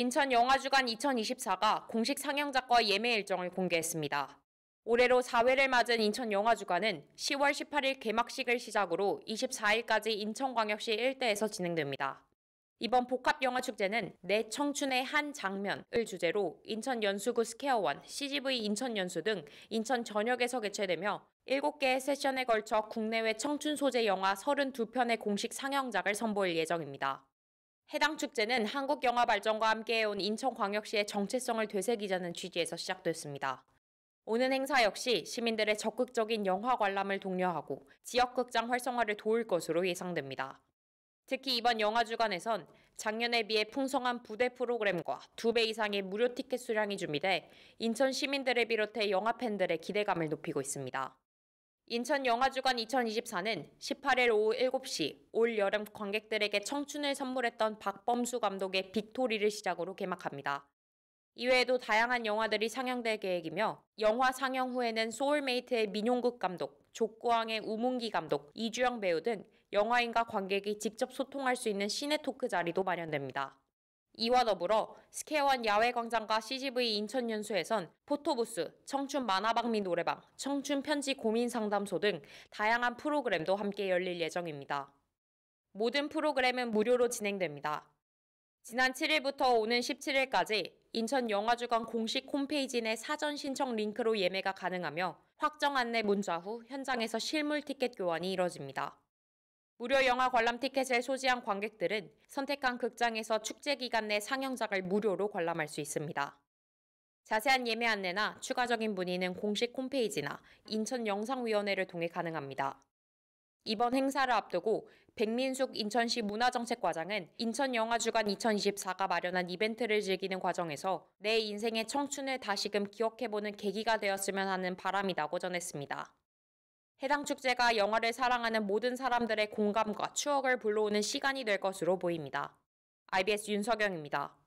인천영화주간 2024가 공식 상영작과 예매 일정을 공개했습니다. 올해로 4회를 맞은 인천영화주간은 10월 18일 개막식을 시작으로 24일까지 인천광역시 일대에서 진행됩니다. 이번 복합영화축제는 내 청춘의 한 장면을 주제로 인천 연수구 스퀘어원, CGV 인천 연수 등 인천 전역에서 개최되며 7개의 세션에 걸쳐 국내외 청춘 소재 영화 32편의 공식 상영작을 선보일 예정입니다. 해당 축제는 한국 영화 발전과 함께해온 인천광역시의 정체성을 되새기자는 취지에서 시작됐습니다. 오는 행사 역시 시민들의 적극적인 영화 관람을 독려하고 지역 극장 활성화를 도울 것으로 예상됩니다. 특히 이번 영화주간에선 작년에 비해 풍성한 부대 프로그램과 두 배 이상의 무료 티켓 수량이 준비돼 인천 시민들을 비롯해 영화 팬들의 기대감을 높이고 있습니다. 인천영화주간 2024는 18일 오후 7시 올여름 관객들에게 청춘을 선물했던 박범수 감독의 빅토리를 시작으로 개막합니다. 이외에도 다양한 영화들이 상영될 계획이며 영화 상영 후에는 소울메이트의 민용국 감독, 족구왕의 우문기 감독, 이주영 배우 등 영화인과 관객이 직접 소통할 수 있는 시네 토크 자리도 마련됩니다. 이와 더불어 스케원 어 야외광장과 CGV 인천연수에선 포토부스, 청춘 만화방 및 노래방, 청춘 편지 고민 상담소 등 다양한 프로그램도 함께 열릴 예정입니다. 모든 프로그램은 무료로 진행됩니다. 지난 7일부터 오는 17일까지 인천영화주간 공식 홈페이지 내 사전 신청 링크로 예매가 가능하며 확정 안내 문자 후 현장에서 실물 티켓 교환이 이뤄집니다. 무료 영화 관람 티켓을 소지한 관객들은 선택한 극장에서 축제 기간 내 상영작을 무료로 관람할 수 있습니다. 자세한 예매 안내나 추가적인 문의는 공식 홈페이지나 인천영상위원회를 통해 가능합니다. 이번 행사를 앞두고 백민숙 인천시 문화정책과장은 인천영화주간 2024가 마련한 이벤트를 즐기는 과정에서 내 인생의 청춘을 다시금 기억해보는 계기가 되었으면 하는 바람이라고 전했습니다. 해당 축제가 영화를 사랑하는 모든 사람들의 공감과 추억을 불러오는 시간이 될 것으로 보입니다. IBS 윤석영입니다.